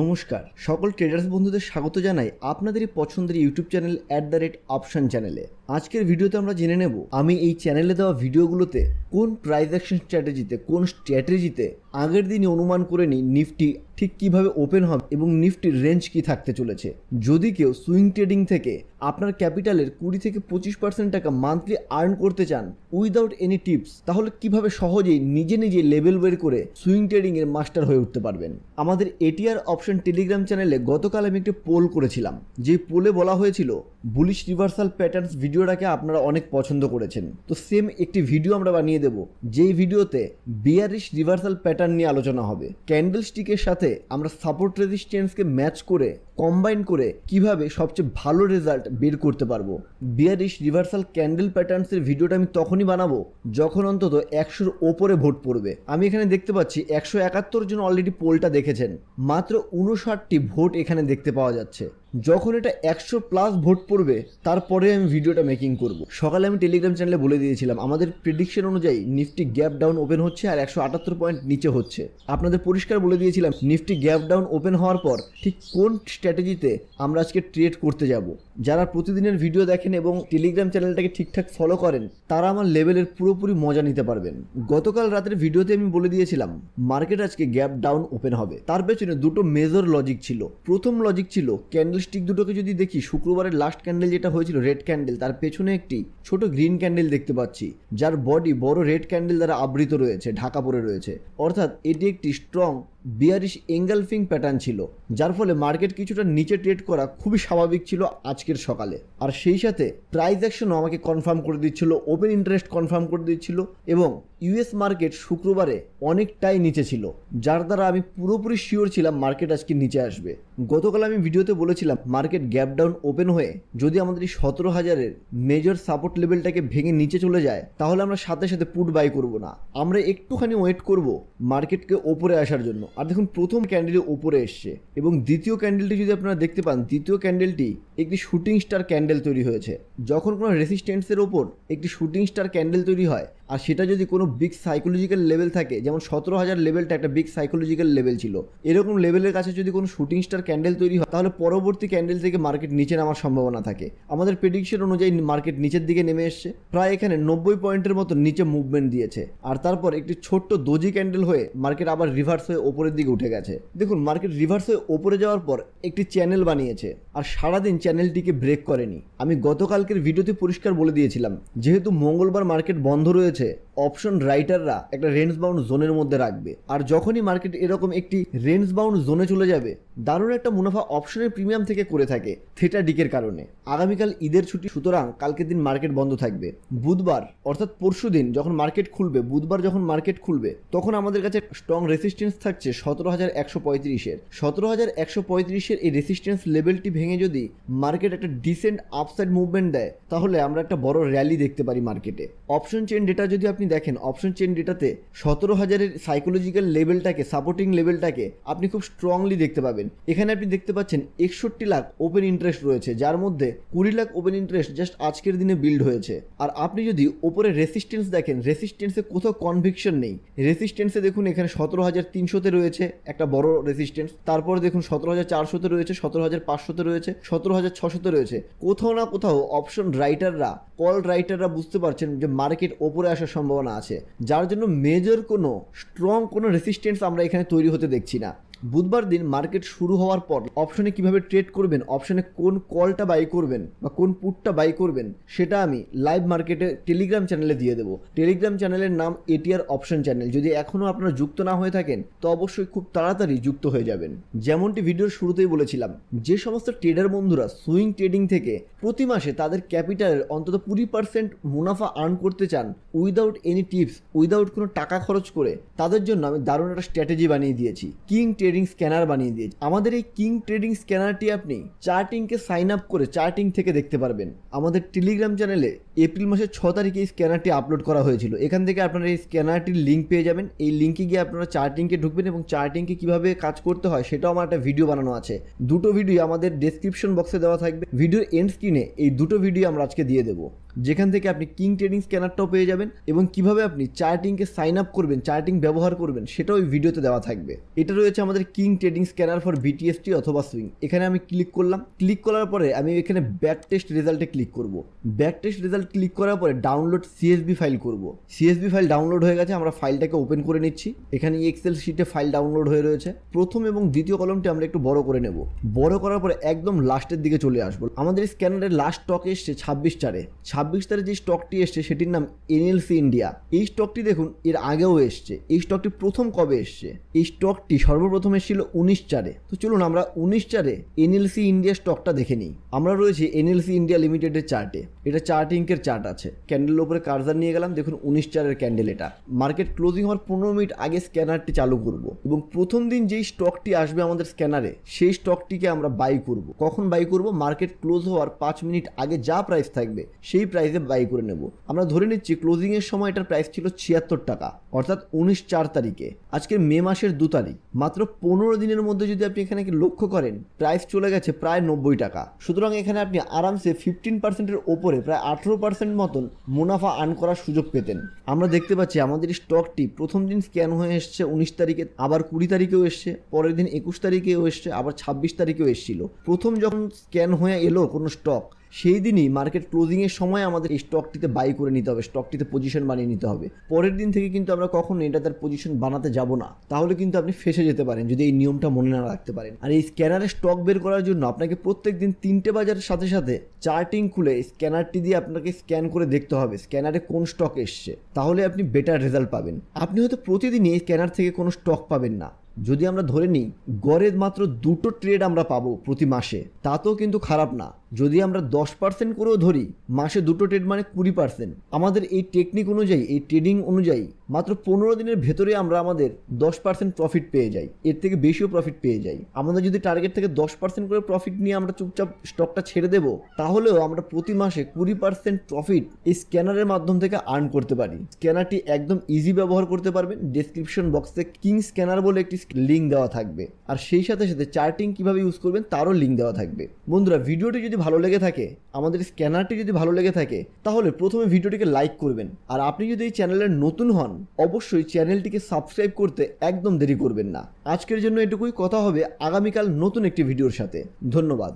নমস্কার সকল ট্রেডার্স বন্ধুদের স্বাগত জানাই আপনাদেরই পছন্দের YouTube channel at the rate option চ্যানেলে আজকের ভিডিওতে আমরা জেনে নেব আমি এই চ্যানেলে দেওয়া ভিডিওগুলোতে কোন প্রাইজ অ্যাকশন স্ট্র্যাটেজিতে কোন স্ট্র্যাটেজিতে আগের দিনই অনুমান করে নিই নিফটি ঠিক কিভাবে ওপেন হবে এবং নিফটির রেঞ্জ কি থাকতে চলেছে যদি কেউ সুইং ট্রেডিং থেকে আপনার ক্যাপিটালের কুড়ি থেকে পঁচিশ পার্সেন্ট টাকা মান্থলি আর্ন করতে চান উইদাউট এনি টিপস তাহলে কিভাবে সহজেই নিজে নিজে লেভেল বের করে সুইং ট্রেডিং এর মাস্টার হয়ে উঠতে পারবেন আমাদের এটিআর অপশন টেলিগ্রাম চ্যানেলে গতকাল আমি একটি পোল করেছিলাম যে পোলে বলা হয়েছিল বুলিশ রিভার্সাল প্যাটার্নস ভিডিওটাকে আপনারা অনেক পছন্দ করেছেন তো সেম একটি ভিডিও আমরা বানিয়ে দেব যেই ভিডিওতে বিয়ারিশ রিভার্সাল প্যাটার্ন নিয়ে আলোচনা হবে ক্যান্ডেল স্টিকের সাথে সাথে আমরা সাপোর্ট রেজিস্ট্যান্সকে ম্যাচ করে কম্বাইন করে কিভাবে সবচেয়ে ভালো রেজাল্ট বের করতে পারবো বিয়ারিশ রিভার্সাল ক্যান্ডেল প্যাটার্নসের ভিডিওটা আমি তখনই বানাবো যখন অন্তত একশোর ওপরে ভোট পড়বে আমি এখানে দেখতে পাচ্ছি একশো একাত্তর জন অলরেডি পোলটা দেখেছেন মাত্র উনষাটটি ভোট এখানে দেখতে পাওয়া যাচ্ছে যখন এটা একশো প্লাস ভোট পড়বে তারপরে আমি ভিডিওটা মেকিং করব সকালে আমি টেলিগ্রাম চ্যানেলে বলে দিয়েছিলাম আমাদের প্রেডিকশন অনুযায়ী নিফটি গ্যাপ ডাউন ওপেন হচ্ছে আর একশো আটাত্তর পয়েন্ট নিচে হচ্ছে আপনাদের পরিষ্কার বলে দিয়েছিলাম নিফটি গ্যাপ ডাউন ওপেন হওয়ার পর ঠিক কোন স্ট্র্যাটেজি স্ট্র্যাটেজিতে আমরা আজকে ট্রেড করতে যাব যারা প্রতিদিনের ভিডিও দেখেন এবং টেলিগ্রাম চ্যানেলটাকে ঠিকঠাক ফলো করেন তারা আমার লেভেলের পুরোপুরি মজা নিতে পারবেন গতকাল রাতের ভিডিওতে আমি বলে দিয়েছিলাম মার্কেট আজকে গ্যাপ ডাউন ওপেন হবে তার পেছনে দুটো মেজর লজিক ছিল প্রথম লজিক ছিল ক্যান্ডেলস্টিক দুটোকে যদি দেখি শুক্রবারের লাস্ট ক্যান্ডেল যেটা হয়েছিল রেড ক্যান্ডেল তার পেছনে একটি ছোট গ্রিন ক্যান্ডেল দেখতে পাচ্ছি যার বডি বড় রেড ক্যান্ডেল দ্বারা আবৃত রয়েছে ঢাকা পড়ে রয়েছে অর্থাৎ এটি একটি স্ট্রং বিয়ারিশ এঙ্গালফিং প্যাটার্ন ছিল যার ফলে মার্কেট কিছুটা নিচে ট্রেড করা খুবই স্বাভাবিক ছিল আজ আজকের সকালে আর সেই সাথে প্রাইস অ্যাকশনও আমাকে কনফার্ম করে দিচ্ছিল ওপেন ইন্টারেস্ট কনফার্ম করে দিচ্ছিল এবং ইউএস মার্কেট শুক্রবারে অনেকটাই নিচে ছিল যার দ্বারা আমি পুরোপুরি শিওর ছিলাম মার্কেট আজকে নিচে আসবে গতকাল আমি ভিডিওতে বলেছিলাম মার্কেট গ্যাপ ডাউন ওপেন হয়ে যদি আমাদের এই সতেরো হাজারের মেজর সাপোর্ট লেভেলটাকে ভেঙে নিচে চলে যায় তাহলে আমরা সাথে সাথে পুট বাই করব না আমরা একটুখানি ওয়েট করব মার্কেটকে ওপরে আসার জন্য আর দেখুন প্রথম ক্যান্ডেল ওপরে এসছে এবং দ্বিতীয় ক্যান্ডেলটি যদি আপনারা দেখতে পান দ্বিতীয় ক্যান্ডেলটি একটি শুটিং স্টার ক্যান্ডেল তৈরি হয়েছে যখন কোনো রেসিস্টেন্সের ওপর একটি শুটিং স্টার ক্যান্ডেল তৈরি হয় আর সেটা যদি কোনো বিগ সাইকোলজিক্যাল লেভেল থাকে যেমন সতেরো হাজার লেভেলটা একটা বিগ সাইকোলজিক্যাল লেভেল ছিল এরকম লেভেলের কাছে যদি কোনো শুটিং স্টার ক্যান্ডেল তৈরি হয় তাহলে পরবর্তী ক্যান্ডেল থেকে মার্কেট নিচে নামার সম্ভাবনা থাকে আমাদের প্রেডিকশন অনুযায়ী মার্কেট নিচের দিকে নেমে এসছে প্রায় এখানে নব্বই পয়েন্টের মতো নিচে মুভমেন্ট দিয়েছে আর তারপর একটি ছোট্ট দোজি ক্যান্ডেল হয়ে মার্কেট আবার রিভার্স হয়ে ওপরের দিকে উঠে গেছে দেখুন মার্কেট রিভার্স হয়ে ওপরে যাওয়ার পর একটি চ্যানেল বানিয়েছে আর সারাদিন চ্যানেলটিকে ব্রেক করেনি আমি গতকালকের ভিডিওতে পরিষ্কার বলে দিয়েছিলাম যেহেতু মঙ্গলবার মার্কেট বন্ধ রয়েছে છે অপশন রাইটাররা একটা রেঞ্জ বাউন্ড জোনের মধ্যে রাখবে আর যখনই মার্কেট এরকম একটি রেঞ্জ বাউন্ড জোনে চলে যাবে দারুণ একটা মুনাফা অপশনের প্রিমিয়াম থেকে করে থাকে থেটা ডিকের কারণে আগামীকাল ঈদের ছুটি সুতরাং কালকের দিন মার্কেট বন্ধ থাকবে বুধবার অর্থাৎ পরশু দিন যখন মার্কেট খুলবে বুধবার যখন মার্কেট খুলবে তখন আমাদের কাছে স্ট্রং রেসিস্টেন্স থাকছে সতেরো হাজার একশো পঁয়ত্রিশের সতেরো হাজার একশো পঁয়ত্রিশের এই রেসিস্টেন্স লেভেলটি ভেঙে যদি মার্কেট একটা ডিসেন্ট আপসাইড মুভমেন্ট দেয় তাহলে আমরা একটা বড় র্যালি দেখতে পারি মার্কেটে অপশন চেন ডেটা যদি আপনি আপনি দেখেন অপশন চেন ডেটাতে সতেরো হাজারের সাইকোলজিক্যাল লেভেলটাকে সাপোর্টিং লেভেলটাকে আপনি খুব স্ট্রংলি দেখতে পাবেন এখানে আপনি দেখতে পাচ্ছেন একষট্টি লাখ ওপেন ইন্টারেস্ট রয়েছে যার মধ্যে কুড়ি লাখ ওপেন ইন্টারেস্ট জাস্ট আজকের দিনে বিল্ড হয়েছে আর আপনি যদি ওপরে রেসিস্টেন্স দেখেন রেসিস্টেন্সে কোথাও কনভিকশন নেই রেসিস্টেন্সে দেখুন এখানে সতেরো হাজার তিনশোতে রয়েছে একটা বড় রেসিস্টেন্স তারপর দেখুন সতেরো হাজার চারশোতে রয়েছে সতেরো হাজার পাঁচশোতে রয়েছে সতেরো হাজার ছশোতে রয়েছে কোথাও না কোথাও অপশন রাইটাররা কল রাইটাররা বুঝতে পারছেন যে মার্কেট ওপরে আসার সম্ভব সম্ভাবনা আছে যার জন্য মেজর কোনো স্ট্রং কোনো রেসিস্টেন্স আমরা এখানে তৈরি হতে দেখছি না বুধবার দিন মার্কেট শুরু হওয়ার পর অপশনে কিভাবে ট্রেড করবেন অপশনে কোন কলটা বাই করবেন বা কোন পুটটা বাই করবেন সেটা আমি লাইভ মার্কেটে টেলিগ্রাম চ্যানেলে দিয়ে দেবো টেলিগ্রাম চ্যানেলের নাম এটিআর অপশন চ্যানেল যদি এখনও আপনারা যুক্ত না হয়ে থাকেন তো অবশ্যই খুব তাড়াতাড়ি যুক্ত হয়ে যাবেন যেমনটি ভিডিওর শুরুতেই বলেছিলাম যে সমস্ত ট্রেডার বন্ধুরা সুইং ট্রেডিং থেকে প্রতি মাসে তাদের ক্যাপিটালের অন্তত কুড়ি পার্সেন্ট মুনাফা আর্ন করতে চান উইদাউট এনি টিপস উইদাউট কোনো টাকা খরচ করে তাদের জন্য আমি দারুণ একটা স্ট্র্যাটেজি বানিয়ে দিয়েছি কিং ট্রেড ট্রেডিং স্ক্যানার বানিয়ে দিয়েছে আমাদের এই কিং ট্রেডিং স্ক্যানারটি আপনি চার্টিংকে সাইন আপ করে চার্টিং থেকে দেখতে পারবেন আমাদের টেলিগ্রাম চ্যানেলে এপ্রিল মাসের ছ তারিখে এই স্ক্যানারটি আপলোড করা হয়েছিল এখান থেকে আপনারা এই স্ক্যানারটির লিঙ্ক পেয়ে যাবেন এই লিঙ্কে গিয়ে আপনারা চার্টিংকে ঢুকবেন এবং চার্টিংকে কিভাবে কাজ করতে হয় সেটাও আমার একটা ভিডিও বানানো আছে দুটো ভিডিও আমাদের ডেসক্রিপশন বক্সে দেওয়া থাকবে ভিডিওর এন্ড স্ক্রিনে এই দুটো ভিডিও আমরা আজকে দিয়ে দেবো যেখান থেকে আপনি কিং ট্রেডিং স্ক্যানারটাও পেয়ে যাবেন এবং কিভাবে আপনি চার্টিংকে সাইন আপ করবেন চার্টিং ব্যবহার করবেন সেটাও এই ভিডিওতে দেওয়া থাকবে এটা রয়েছে আমাদের king trading scanner for BTST অথবা সুইং এখানে আমি ক্লিক করলাম ক্লিক করার পরে আমি এখানে ব্যাক টেস্ট রেজাল্টে ক্লিক করব ব্যাক টেস্ট রেজাল্ট ক্লিক করার পরে ডাউনলোড সিএসবি ফাইল করব সিএসবি ফাইল ডাউনলোড হয়ে গেছে আমরা ফাইলটাকে ওপেন করে নিচ্ছি এখানে এক্সেল শিটে ফাইল ডাউনলোড হয়ে রয়েছে প্রথম এবং দ্বিতীয় কলমটি আমরা একটু বড় করে নেব বড় করার পরে একদম লাস্টের দিকে চলে আসবো আমাদের স্ক্যানারের লাস্ট স্টক এসছে ছাব্বিশ চারে ছাব্বিশ তারিখ যে স্টকটি এসছে সেটির নাম এনএলসি ইন্ডিয়া এই স্টকটি দেখুন এর আগেও এসছে এই স্টকটি প্রথম কবে এসছে এই স্টকটি সর্বপ্রথম এসেছিল উনিশ চারে তো চলুন আমরা উনিশ চারে এনএলসি ইন্ডিয়া স্টকটা দেখে নিই আমরা রয়েছি এনএলসি ইন্ডিয়া লিমিটেডের চার্টে এটা চার্ট ইঙ্কের চার্ট আছে ক্যান্ডেলের উপরে কার্জার নিয়ে গেলাম দেখুন উনিশ চারের ক্যান্ডেল এটা মার্কেট ক্লোজিং হওয়ার পনেরো মিনিট আগে স্ক্যানারটি চালু করব এবং প্রথম দিন যেই স্টকটি আসবে আমাদের স্ক্যানারে সেই স্টকটিকে আমরা বাই করব কখন বাই করব মার্কেট ক্লোজ হওয়ার পাঁচ মিনিট আগে যা প্রাইস থাকবে সেই প্রাইসে বাই করে নেব আমরা ধরে নিচ্ছি ক্লোজিংয়ের সময় এটার প্রাইস ছিল ছিয়াত্তর টাকা অর্থাৎ উনিশ চার তারিখে আজকের মে মাসের দু তারিখ মাত্র পনেরো দিনের মধ্যে যদি আপনি এখানে লক্ষ্য করেন প্রাইস চলে গেছে প্রায় নব্বই টাকা সুতরাং এখানে আপনি আরামসে ফিফটিন পার্সেন্টের ওপরে প্রায় আঠেরো পার্সেন্ট মতন মুনাফা আর্ন করার সুযোগ পেতেন আমরা দেখতে পাচ্ছি আমাদের স্টকটি প্রথম দিন স্ক্যান হয়ে এসছে উনিশ তারিখে আবার কুড়ি তারিখেও এসছে পরের দিন একুশ তারিখেও এসছে আবার ছাব্বিশ তারিখেও এসছিল প্রথম যখন স্ক্যান হয়ে এলো কোনো স্টক সেই দিনই মার্কেট ক্লোজিংয়ের সময় আমাদের এই স্টকটিতে বাই করে নিতে হবে স্টকটিতে পজিশন বানিয়ে নিতে হবে পরের দিন থেকে কিন্তু আমরা কখনো এটা তার পজিশন বানাতে যাব না তাহলে কিন্তু আপনি ফেসে যেতে পারেন যদি এই নিয়মটা মনে না রাখতে পারেন আর এই স্ক্যানারে স্টক বের করার জন্য আপনাকে প্রত্যেক দিন তিনটে বাজারের সাথে সাথে চার্টিং খুলে স্ক্যানারটি দিয়ে আপনাকে স্ক্যান করে দেখতে হবে স্ক্যানারে কোন স্টক এসছে তাহলে আপনি বেটার রেজাল্ট পাবেন আপনি হয়তো প্রতিদিনই এই স্ক্যানার থেকে কোনো স্টক পাবেন না যদি আমরা ধরে নিই গড়ে মাত্র দুটো ট্রেড আমরা পাবো প্রতি মাসে তা তো কিন্তু খারাপ না যদি আমরা দশ পার্সেন্ট করেও ধরি মাসে দুটো ট্রেড মানে কুড়ি পার্সেন্ট আমাদের এই টেকনিক অনুযায়ী এই ট্রেডিং অনুযায়ী মাত্র পনেরো দিনের ভেতরে আমরা আমাদের দশ পার্সেন্ট প্রফিট পেয়ে যাই এর থেকে বেশিও প্রফিট পেয়ে যাই আমাদের যদি টার্গেট থেকে দশ পার্সেন্ট করে প্রফিট নিয়ে আমরা চুপচাপ স্টকটা ছেড়ে দেব তাহলেও আমরা প্রতি মাসে কুড়ি পার্সেন্ট প্রফিট এই স্ক্যানারের মাধ্যম থেকে আর্ন করতে পারি স্ক্যানারটি একদম ইজি ব্যবহার করতে পারবেন ডেসক্রিপশন বক্সে কিং স্ক্যানার বলে একটি লিঙ্ক দেওয়া থাকবে আর সেই সাথে সাথে চার্টিং কিভাবে ইউজ করবেন তারও লিঙ্ক দেওয়া থাকবে বন্ধুরা ভিডিওটি যদি ভালো লেগে থাকে আমাদের স্ক্যানারটি যদি ভালো লেগে থাকে তাহলে প্রথমে ভিডিওটিকে লাইক করবেন আর আপনি যদি এই চ্যানেলের নতুন হন অবশ্যই চ্যানেলটিকে সাবস্ক্রাইব করতে একদম দেরি করবেন না আজকের জন্য এটুকুই কথা হবে আগামীকাল নতুন একটি ভিডিওর সাথে ধন্যবাদ